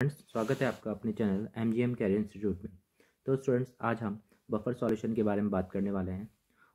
friends स्वागत है आपका अपने channel M G M career institute में तो स्टूडेंट्स आज हम बफर सॉल्यूशन के बारे में बात करने वाले हैं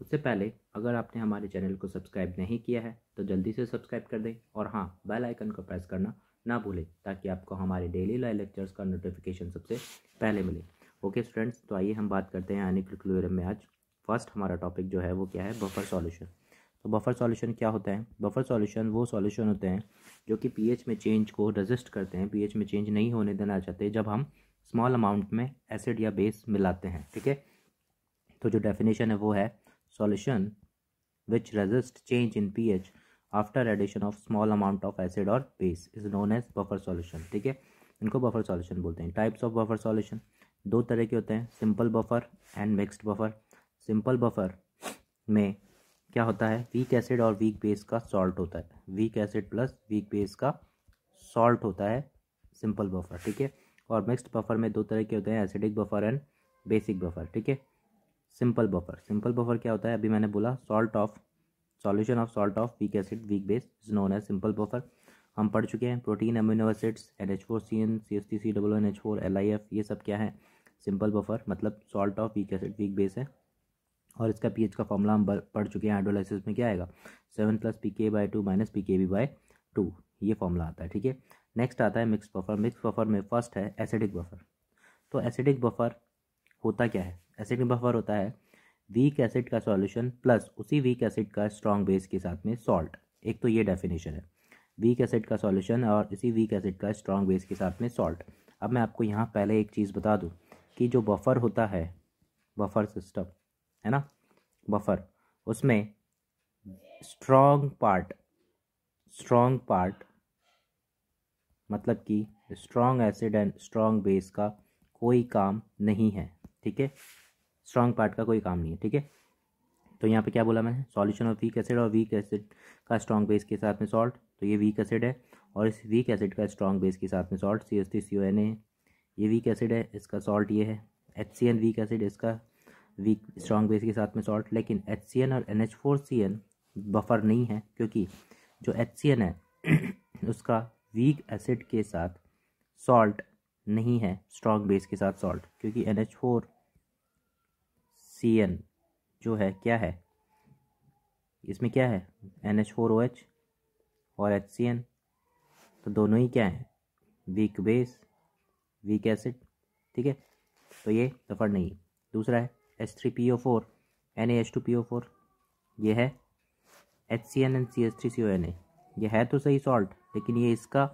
उससे पहले अगर आपने हमारे चैनल को सब्सक्राइब नहीं किया है तो जल्दी से सब्सक्राइब कर दें और हाँ बेल आइकन को प्रेस करना ना भूलें ताकि आपको हमारे डेली लाइव लेक्चर्स का नोटिफिकेशन सबसे पहले मिले ओके स्टूडेंट्स तो आइए हम बात करते हैं अनिक्लोरियम में आज फर्स्ट हमारा टॉपिक जो है वो क्या है बफर सॉल्यूशन तो बफर सॉल्यूशन क्या होता है बफर सॉल्यूशन वो सॉल्यूशन होते हैं जो कि पीएच में चेंज को रजिस्ट करते हैं पीएच में चेंज नहीं होने देना चाहते जब हम स्मॉल अमाउंट में एसिड या बेस मिलाते हैं ठीक है तो जो डेफिनेशन है वो है solution which resist change in pH after addition of small amount of acid और base is known as buffer solution ठीक है इनको बफर सॉल्यूशन बोलते हैं टाइप्स ऑफ बफर सॉल्यूशन दो तरह के होते हैं simple buffer and mixed buffer simple buffer में क्या होता है वीक एसिड और वीक बेस का सॉल्ट होता है weak acid plus weak base का सॉल्ट होता है सिंपल बफर ठीक है और मिक्सड बफर में दो तरह के होते हैं acidic buffer and basic buffer ठीक है सिंपल बफर सिंपल बफर क्या होता है अभी मैंने बोला salt of solution of salt of weak acid weak base is known as simple buffer हम पढ़ चुके हैं protein amino acids N H four C N C S T C W N H four L I F ये सब क्या मतलब है simple buffer मतलब salt of weak acid weak base है और इसका पीएच का फॉर्मूला हम पढ़ चुके हैं हाइड्रोलाइसिस में क्या आएगा seven plus P K by two minus P K B by two ये फॉर्मूला आता है ठीक है नेक्स्ट आता है मिक्स बफर मिक्स बफर में फर्स्ट है एसिडिक बफर तो एसिडिक बफर होता क्या है एसिडिक बफर होता है वीक एसिड का सॉल्यूशन प्लस उसी वीक एसिड का स्ट्रॉन्ग बेस के साथ में सॉल्ट एक तो ये डेफिनेशन है वीक एसिड का सॉल्यूशन और इसी वीक एसिड का स्ट्रॉन्ग बेस के साथ में सॉल्ट अब मैं आपको यहाँ पहले एक चीज़ बता दूँ कि जो बफर होता है बफर सिस्टम है ना बफर उसमें स्ट्रॉन्ग पार्ट स्ट्रॉन्ग पार्ट मतलब कि strong acid and strong base का कोई काम नहीं है ठीक है स्ट्रॉन्ग पार्ट का कोई काम नहीं है ठीक है तो यहाँ पे क्या बोला मैंने सॉल्यूशन ऑफ वीक एसिड और वीक एसिड का स्ट्रॉन्ग बेस के साथ में सॉल्ट तो ये वीक एसिड है और इस वीक एसिड का स्ट्रॉन्ग बेस के साथ में salt C S T C O N A ये वीक एसिड है इसका सॉल्ट ये है H C N weak acid इसका वीक स्ट्रॉन्ग बेस के साथ में सॉल्ट लेकिन एच और एन एच बफर नहीं है क्योंकि जो एच है उसका वीक एसिड के साथ सॉल्ट नहीं है स्ट्रॉन्ग बेस के साथ सॉल्ट क्योंकि N H four C N जो है क्या है इसमें क्या है N H four O H और एच सी एन तो दोनों ही क्या हैं वीक बेस वीक एसिड ठीक है तो ये सफ़र नहीं दूसरा है H three P O four N A H two P O four ये है H C N N C H three C O N A ये है तो सही सॉल्ट लेकिन ये इसका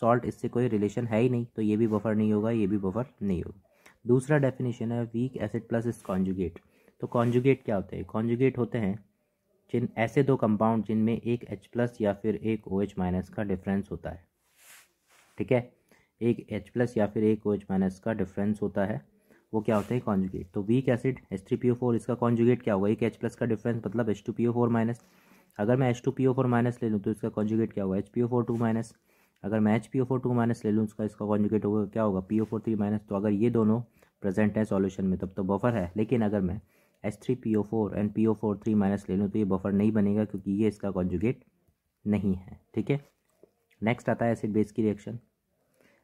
सॉल्ट इससे कोई रिलेशन है ही नहीं तो ये भी बफर नहीं होगा ये भी बफर नहीं होगा दूसरा डेफिनेशन है वीक एसिड प्लस इस कॉन्जुगेट तो कॉन्जुगेट क्या होते हैं कॉन्जुगेट होते हैं जिन ऐसे दो कंपाउंड जिनमें एक एच प्लस या फिर एक ओ एच माइनस का डिफरेंस होता है ठीक है एक एच प्लस या फिर एक ओ एच माइनस का डिफरेंस होता है वो क्या होते हैं कॉन्जुगेट तो weak acid H three P O four इसका कॉन्जुगेट क्या होगा एक एच प्लस का डिफरेंस मतलब H two P O four minus अगर मैं H two P O four minus ले लूँ तो इसका कॉन्जुगेट क्या होगा H P O four two minus अगर मैं H P O four two minus ले लूँ उसका इसका कॉन्जुगेट होगा क्या होगा P O four three minus तो अगर ये दोनों प्रेजेंट है सॉल्यूशन में तब तो बफर है लेकिन अगर मैं H three P O four and P O four three minus ले लूँ तो ये बफर नहीं बनेगा क्योंकि ये इसका कॉन्जुगेट नहीं है ठीक है नेक्स्ट आता है एसिड बेस की रिएक्शन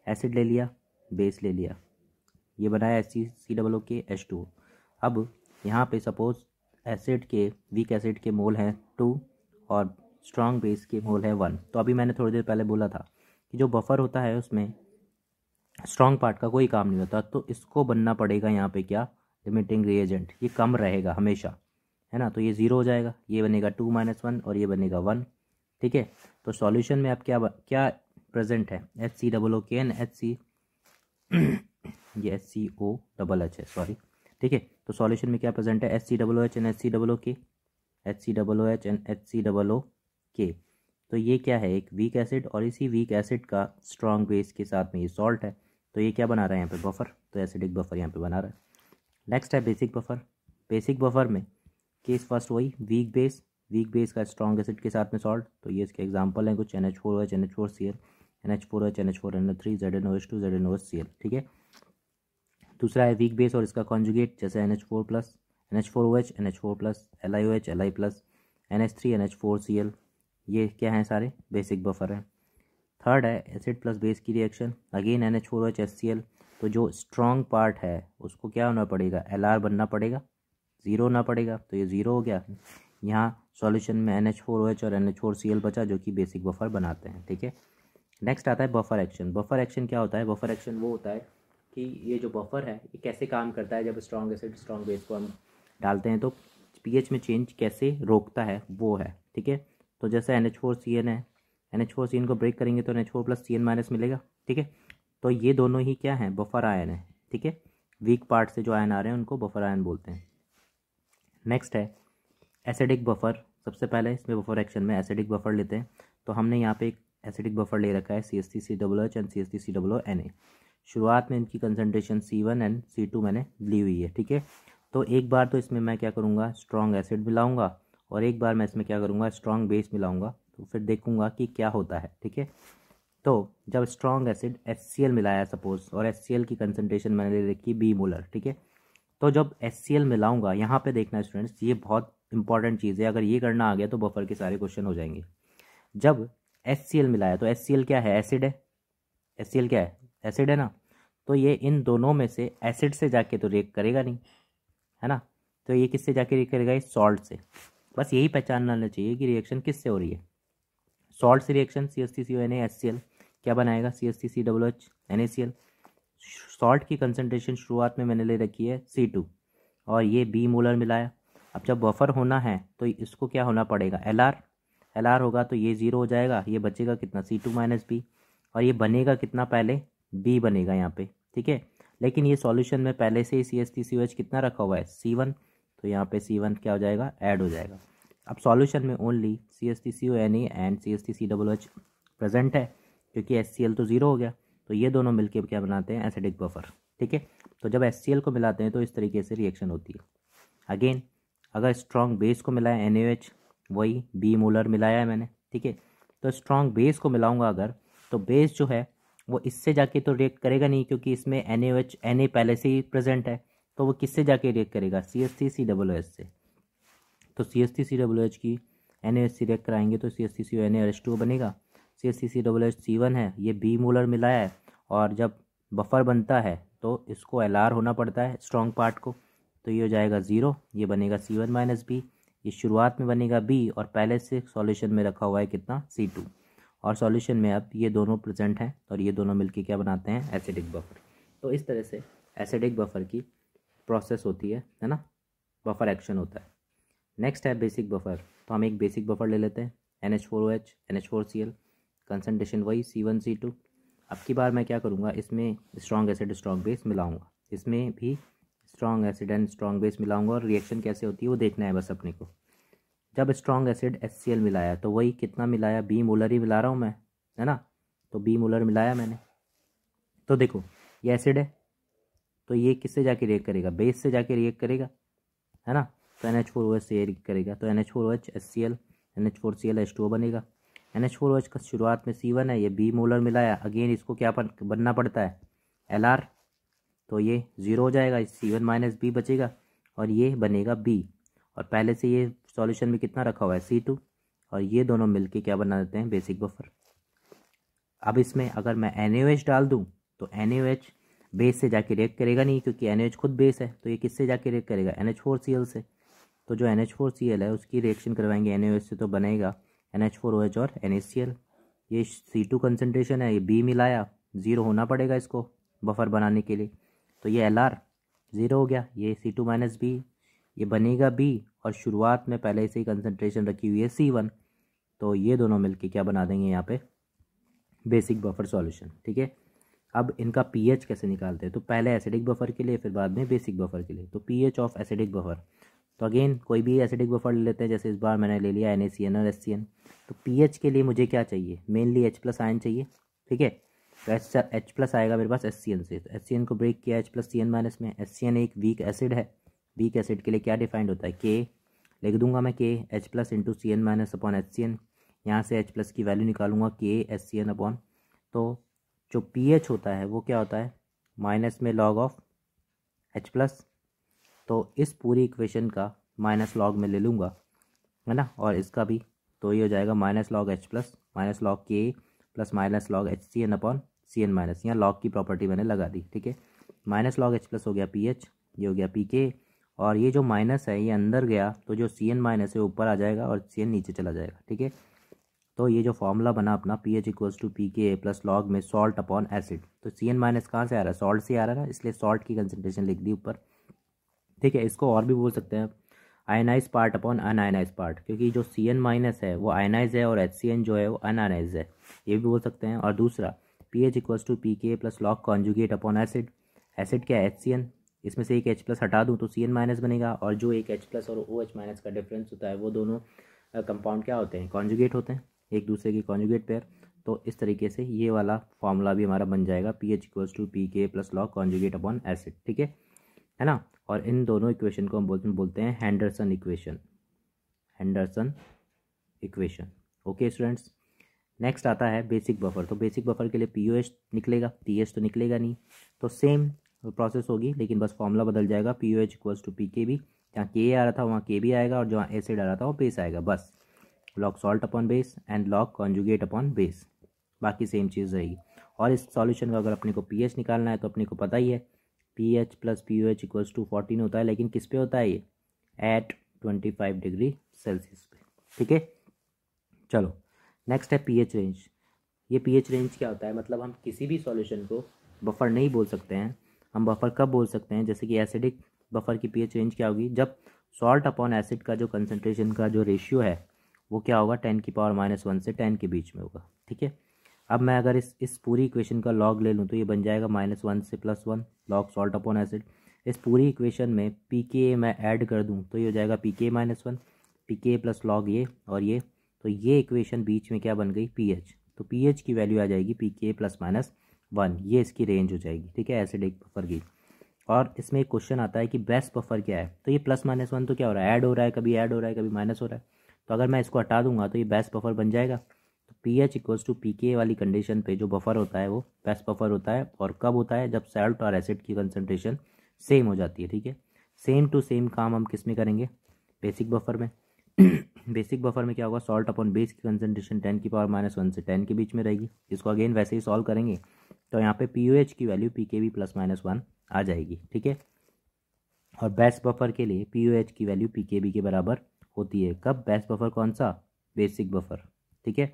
एसिड ले लिया बेस ले लिया ये बनाया एस सी सी डब्लो के एच टू अब यहाँ पे सपोज एसिड के वीक एसिड के मोल हैं टू और स्ट्रॉन्ग बेस के मोल है वन तो अभी मैंने थोड़ी देर पहले बोला था कि जो बफर होता है उसमें स्ट्रॉन्ग पार्ट का कोई काम नहीं होता तो इसको बनना पड़ेगा यहाँ पे क्या लिमिटिंग रिएजेंट ये कम रहेगा हमेशा है ना तो ये ज़ीरो हो जाएगा ये बनेगा टू माइनस वन और ये बनेगा वन ठीक है तो सॉल्यूशन में आप क्या क्या प्रेजेंट है एच सी डब्लो के एन एच सी ये S C O double H है सॉरी ठीक है तो सॉल्यूशन में क्या प्रेजेंट है S C double O H and S C double O K H C double O H and H C double O K तो ये क्या है एक वीक एसिड और इसी वीक एसिड का स्ट्रॉन्ग बेस के साथ में ये सॉल्ट है तो ये क्या बना रहा है यहाँ पे बफर तो एसिडिक बफर यहाँ पे बना रहा है नेक्स्ट है बेसिक बफर बेसिक बफर में केस फर्स्ट वही वीक बेस वीक बेस का स्ट्रॉन्ग एसिड के साथ में सॉल्ट तो ये इसके एग्जाम्पल हैं कुछ N H four H N H four C L N H four H N H four N H three Z N O H two Z N O S C L ठीक है दूसरा है weak base और इसका conjugate जैसे N H four plus N H four O H N H four plus L I O H L I plus N H three N H four C L ये क्या हैं सारे basic buffer हैं third है acid plus base की reaction again N H four H S C L तो जो strong part है उसको क्या होना पड़ेगा एल आर बनना पड़ेगा ज़ीरो होना पड़ेगा तो ये ज़ीरो हो गया यहाँ सॉल्यूशन में N H four O H और N H four C L बचा जो कि बेसिक बफर बनाते हैं ठीक है नेक्स्ट आता है बफर एक्शन बफर एक्शन क्या होता है बफर एक्शन वो होता है कि ये जो बफर है ये कैसे काम करता है जब स्ट्रॉन्ग एसिड स्ट्रॉन्ग बेस को हम डालते हैं तो पीएच में चेंज कैसे रोकता है वो है ठीक है तो जैसे N H four C N है N H four C N को ब्रेक करेंगे तो N H four plus C N minus मिलेगा ठीक है तो ये दोनों ही क्या हैं बफर आयन है ठीक है वीक पार्ट से जो आयन आ रहे हैं उनको बफर आयन बोलते हैं नेक्स्ट है एसिडिक बफर सबसे पहले इसमें बफर एक्शन में एसिडिक बफर लेते हैं तो हमने यहाँ पे एक एसिडिक बफर ले रखा है C S T C W H and C S T C W N A शुरुआत में इनकी concentration C one and C two मैंने ली हुई है ठीक है तो एक बार तो इसमें मैं क्या करूँगा स्ट्रॉन्ग एसिड मिलाऊँगा और एक बार मैं इसमें क्या करूँगा स्ट्रॉन्ग बेस मिलाऊँगा तो फिर देखूँगा कि क्या होता है ठीक है तो जब strong acid S C L मिलाया सपोज और एस सी एल की कंसनट्रेशन मैंने ले रखी बी मोलर ठीक है तो जब एस सी एल मिलाऊँगा यहाँ पर देखना स्टूडेंट्स ये बहुत इंपॉर्टेंट चीज़ है अगर ये करना आ गया तो बफर के सारे क्वेश्चन हो जाएंगे जब एस सी एल मिलाया तो एस सी एल क्या है एसिड है एस सी एल क्या है एसिड है ना तो ये इन दोनों में से एसिड से जाके तो रिएक्ट करेगा नहीं है ना तो ये किससे जाके रिएक्ट करेगा ये सॉल्ट से बस यही पहचान लाना चाहिए कि रिएक्शन किससे हो रही है सॉल्ट से reaction C S T C O N A S C L क्या बनाएगा C S T C W H N A C L salt की कंसनट्रेशन शुरुआत में मैंने ले रखी है सी टू और ये बी मोलर मिलाया अब जब बफर होना है तो इसको क्या होना पड़ेगा एल आर एल आर होगा तो ये ज़ीरो हो जाएगा ये बचेगा कितना सी टू माइनस बी और ये बनेगा कितना पहले बी बनेगा यहाँ पे ठीक है लेकिन ये सॉल्यूशन में पहले से ही C S T C H कितना रखा हुआ है सी वन तो यहाँ पे सी वन क्या हो जाएगा ऐड हो जाएगा अब सॉल्यूशन में only C S T C O N A and C S T C W H present है क्योंकि एस सी एल तो ज़ीरो हो गया तो ये दोनों मिलकर क्या बनाते हैं एसिडिक बफर ठीक है तो जब एस सी एल को मिलाते हैं तो इस तरीके से रिएक्शन होती है अगेन अगर स्ट्रॉन्ग बेस को मिलाएं एन ए एच वही बी मोलर मिलाया है मैंने ठीक है तो स्ट्रॉन्ग बेस को मिलाऊंगा अगर तो बेस जो है वो इससे जाके तो रिएक्ट करेगा नहीं क्योंकि इसमें N A H N A पहले से ही प्रेजेंट है तो वो किससे जाके रिएक्ट करेगा C S C C W H से तो C S T C W H की एन एच सी रिएक्ट कराएंगे तो C S C C N H two बनेगा C S C C W H C one है ये B molar मिलाया है और जब बफर बनता है तो इसको एल आर होना पड़ता है स्ट्रॉन्ग पार्ट को तो ये हो जाएगा ज़ीरो ये बनेगा सी वन माइनस बी ये शुरुआत में बनेगा बी और पहले से सॉल्यूशन में रखा हुआ है कितना सी टू और सॉल्यूशन में अब ये दोनों प्रेजेंट हैं और ये दोनों मिलके क्या बनाते हैं एसिडिक बफर तो इस तरह से एसिडिक बफर की प्रोसेस होती है है ना बफर एक्शन होता है नेक्स्ट है बेसिक बफर तो हम एक बेसिक बफर ले लेते हैं N H four O H N H four C L concentration वही सी वन सी टू अब की बार मैं क्या करूँगा इसमें स्ट्रॉन्ग एसिड स्ट्रॉन्ग बेस मिलाऊँगा इसमें भी strong acid and strong base मिलाऊंगा और रिएक्शन कैसे होती है वो देखना है बस अपने को जब स्ट्रॉन्ग एसिड एल मिलाया तो वही कितना मिलाया बी मोलर ही मिला रहा हूँ मैं है ना तो बी मोलर मिलाया मैंने तो देखो ये एसिड है तो ये किससे जाके रिएक्ट करेगा बेस से जाके रिएक्ट करेगा है ना तो N H four O H से रिएक्ट करेगा तो N H four O H S C L N H four C L H two O बनेगा N H four O H का शुरुआत में सी वन है ये बी मोलर मिलाया अगेन इसको क्या बनना पड़ता है एल आर तो ये ज़ीरो हो जाएगा सी वन माइनस बी बचेगा और ये बनेगा बी और पहले से ये सॉल्यूशन में कितना रखा हुआ है सी टू और ये दोनों मिलके क्या बना देते हैं बेसिक बफर अब इसमें अगर मैं एन डाल दूँ तो एन बेस से जाके रिएक्ट करेगा नहीं क्योंकि एन खुद बेस है तो ये किससे जाके रिएक्ट करेगा N H four C L से तो जो N H four C L है उसकी रिएक्शन करवाएंगे एन से तो बनेगा N H four O H और एन एच सी एल ये सी टू कंसनट्रेशन है ये बी मिलाया ज़ीरो होना पड़ेगा इसको बफर बनाने के लिए तो ये एल आर ज़ीरो हो गया ये सी टू माइनस बी ये बनेगा बी और शुरुआत में पहले से ही कंसनट्रेशन रखी हुई है सी वन तो ये दोनों मिलके क्या बना देंगे यहाँ पे बेसिक बफर सॉल्यूशन ठीक है अब इनका पीएच कैसे निकालते हैं तो पहले एसिडिक बफर के लिए फिर बाद में बेसिक बफर के लिए तो पीएच ऑफ एसिडिक बफर तो अगेन कोई भी एसिडिक बफर ले लेते हैं जैसे इस बार मैंने ले लिया एन और एस तो पी के लिए मुझे क्या चाहिए मेनली एच प्लस आयन चाहिए ठीक है तो एच एच प्लस आएगा मेरे पास एस सी एन से तो एस सी एन को ब्रेक किया H plus C N minus में एस सी एन एक वीक एसिड है वीक एसिड के लिए क्या डिफाइंड होता है के लिख दूंगा मैं K H plus into C N minus upon H C N यहाँ से एच प्लस की वैल्यू निकालूंगा के एस सी एन अपॉन तो जो पी एच होता है वो क्या होता है माइनस में लॉग ऑफ एच प्लस तो इस पूरी इक्वेशन का माइनस लॉग में ले लूँगा है ना और इसका भी तो ये हो जाएगा minus log H plus minus log K plus minus log H C N upon C N minus यहाँ लॉग की प्रॉपर्टी मैंने लगा दी ठीक है माइनस लॉग एच प्लस हो गया पी एच ये हो गया पी के और ये जो माइनस है ये अंदर गया तो जो सी एन माइनस है ऊपर आ जाएगा और सी एन नीचे चला जाएगा ठीक है तो ये जो फॉर्मूला बना अपना P H equals to P K plus log में सॉल्ट अपॉन एसिड तो सी एन माइनस कहाँ से आ रहा है सॉल्ट से आ रहा है ना इसलिए सॉल्ट की कंसनट्रेशन लिख दी ऊपर ठीक है इसको और भी बोल सकते हैं ionize part upon unionize part क्योंकि जो सी एन माइनस है वो आयनाइज है और एच सी एन जो है वो अनआयनाइज है ये भी बोल सकते हैं और दूसरा P H equals to P K plus log conjugate upon acid acid क्या है एच सी एन इसमें से एक एच प्लस हटा दूँ तो सी एन माइनस बनेगा और जो एक एच प्लस और ओ एच माइनस का डिफरेंस होता है वो दोनों कंपाउंड क्या होते हैं कॉन्जुगेट होते हैं एक दूसरे के कॉन्जुगेट पेयर तो इस तरीके से ये वाला फॉर्मूला भी हमारा बन जाएगा P H equals to P K plus log conjugate upon acid ठीक है है ना और इन दोनों इक्वेशन को हम बोलते बोलते हैं Henderson equation Henderson equation okay students next आता है बेसिक बफर तो बेसिक बफर के लिए पी निकलेगा पी तो निकलेगा नहीं तो सेम प्रोसेस होगी लेकिन बस फॉर्मूला बदल जाएगा P O H equals to P K B जहाँ के आ रहा था वहाँ के बी आएगा और जहाँ एसिड आ रहा था वो बेस आएगा बस log salt upon base and log conjugate upon base बाकी सेम चीज़ रहेगी और इस सॉल्यूशन का अगर अपने को पी निकालना है तो अपने को पता ही है P H plus P O H equals to fourteen होता है लेकिन किस पे होता है ये at twenty five degree Celsius पे ठीक है चलो नेक्स्ट है एच रेंज ये एच रेंज क्या होता है मतलब हम किसी भी सॉल्यूशन को बफर नहीं बोल सकते हैं हम बफर कब बोल सकते हैं जैसे कि एसिडिक बफर की एच रेंज क्या होगी जब सॉल्ट अपॉन एसिड का जो कंसनट्रेशन का जो रेशियो है वो क्या होगा टेन की पावर माइनस वन से टेन के बीच में होगा ठीक है अब मैं अगर इस इस पूरी इक्वेशन का लॉग ले लूँ तो ये बन जाएगा माइनस वन से plus one log salt upon acid इस पूरी इक्वेशन में पी के मैं ऐड कर दूँ तो ये हो जाएगा P K minus one P K plus log ये और ये तो ये इक्वेशन बीच में क्या बन गई पीएच तो पीएच की वैल्यू आ जाएगी P K plus minus one ये इसकी रेंज हो जाएगी ठीक है एसिडिक बफर की और इसमें एक क्वेश्चन आता है कि बेस्ट बफर क्या है तो ये प्लस माइनस वन तो क्या हो रहा है ऐड हो रहा है कभी ऐड हो रहा है कभी माइनस हो रहा है तो अगर मैं इसको हटा दूंगा तो ये बेस्ट बफर बन जाएगा तो P H equals to P K वाली कंडीशन पे जो बफर होता है वो बेस्ट बफर होता है और कब होता है जब सेल्ट और एसिड की कंसनट्रेशन सेम हो जाती है ठीक है सेम टू सेम काम हम किस में करेंगे बेसिक बफर में बेसिक बफर में क्या होगा सॉल्ट अपॉन बेस की कंसनट्रेशन टेन की पावर माइनस वन से टेन के बीच में रहेगी इसको अगेन वैसे ही सॉल्व करेंगे तो यहाँ पे पी की value P K V plus minus one आ जाएगी ठीक है और बेस्ट बफर के लिए पी की वैल्यू पी के वी के बराबर होती है कब बेस्ट बफर कौन सा बेसिक बफर ठीक है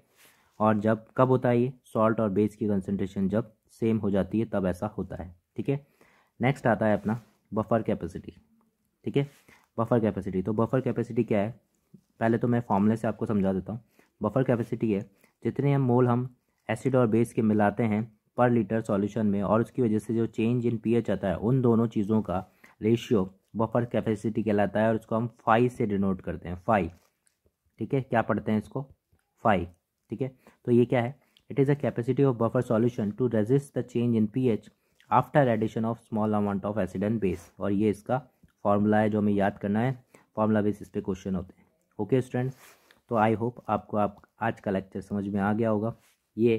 और जब कब होता है ये सॉल्ट और बेस की कंसनट्रेशन जब सेम हो जाती है तब ऐसा होता है ठीक है नेक्स्ट आता है अपना बफर कैपेसिटी ठीक है बफर कैपेसिटी तो बफर कैपेसिटी क्या है पहले तो मैं फॉर्मूले से आपको समझा देता हूँ बफर कैपेसिटी है जितने हम मोल हम एसिड और बेस के मिलाते हैं पर लीटर सॉल्यूशन में और उसकी वजह से जो चेंज इन पीएच आता है उन दोनों चीज़ों का रेशियो बफर कैपेसिटी कहलाता है और उसको हम फाइव से डिनोट करते हैं फाइव ठीक है क्या पढ़ते हैं इसको फाइव ठीक है तो ये क्या है it is a capacity of buffer solution to resist the change in P after addition of small amount of acid and base और ये इसका फॉर्मूला है जो हमें याद करना है फॉर्मूला बेस इस पर क्वेश्चन होते हैं ओके स्टूडेंट तो आई होप आपको आप आज का लेक्चर समझ में आ गया होगा ये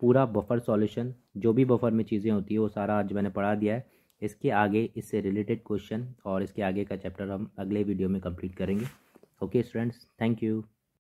पूरा बफर सॉल्यूशन जो भी बफर में चीज़ें होती है वो सारा आज मैंने पढ़ा दिया है इसके आगे इससे रिलेटेड क्वेश्चन और इसके आगे का चैप्टर हम अगले वीडियो में कंप्लीट करेंगे ओके स्टूडेंट्स थैंक यू